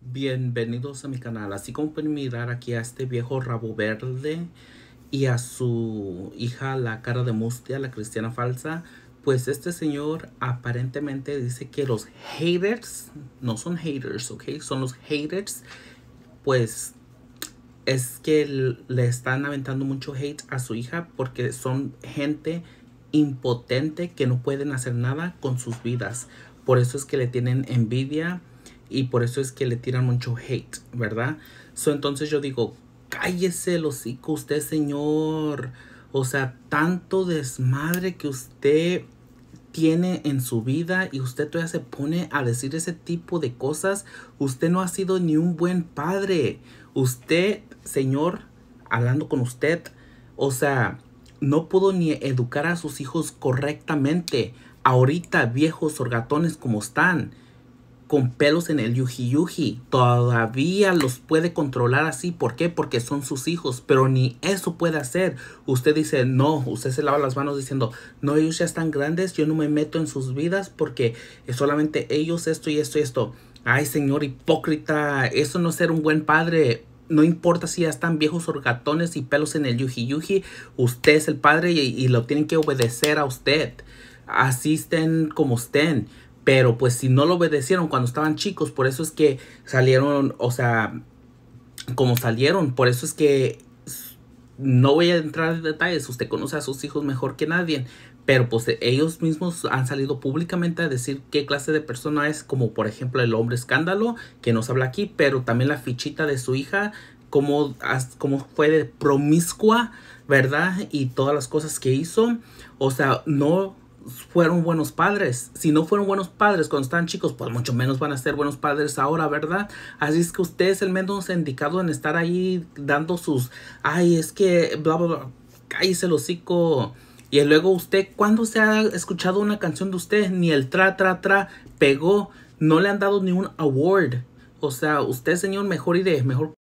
Bienvenidos a mi canal. Así como pueden mirar aquí a este viejo rabo verde y a su hija la cara de mustia, la cristiana falsa, pues este señor aparentemente dice que los haters, no son haters, ¿ok? Son los haters, pues es que le están aventando mucho hate a su hija porque son gente impotente que no pueden hacer nada con sus vidas. Por eso es que le tienen envidia y por eso es que le tiran mucho hate, ¿verdad? entonces yo digo, cállese el hocico usted, señor. O sea, tanto desmadre que usted tiene en su vida y usted todavía se pone a decir ese tipo de cosas, usted no ha sido ni un buen padre. Usted, señor, hablando con usted, o sea, no pudo ni educar a sus hijos correctamente. Ahorita, viejos orgatones como están con pelos en el yuji yuji. Todavía los puede controlar así. ¿Por qué? Porque son sus hijos. Pero ni eso puede hacer. Usted dice, no, usted se lava las manos diciendo, no, ellos ya están grandes, yo no me meto en sus vidas porque solamente ellos esto y esto y esto. Ay, señor hipócrita, eso no es ser un buen padre. No importa si ya están viejos orgatones y pelos en el yuji yuji, usted es el padre y, lo tienen que obedecer a usted. Asisten como estén pero pues si no lo obedecieron cuando estaban chicos, por eso es que salieron, o sea, como salieron, por eso es que no voy a entrar en detalles, usted conoce a sus hijos mejor que nadie, pero pues ellos mismos han salido públicamente a decir qué clase de persona es, como por ejemplo el hombre escándalo, que nos habla aquí, pero también la fichita de su hija, cómo, fue de promiscua, ¿verdad? Y todas las cosas que hizo, o sea, no fueron buenos padres. Si no fueron buenos padres cuando están chicos, pues mucho menos van a ser buenos padres ahora, ¿verdad? Así es que usted es el menos indicado en estar ahí dando sus, ay, es que, bla, bla, bla, cállese el hocico. Y luego usted, ¿cuándo se ha escuchado una canción de usted? Ni el tra, tra, tra pegó. No le han dado ni un award. O sea, usted, señor, mejor idea, mejor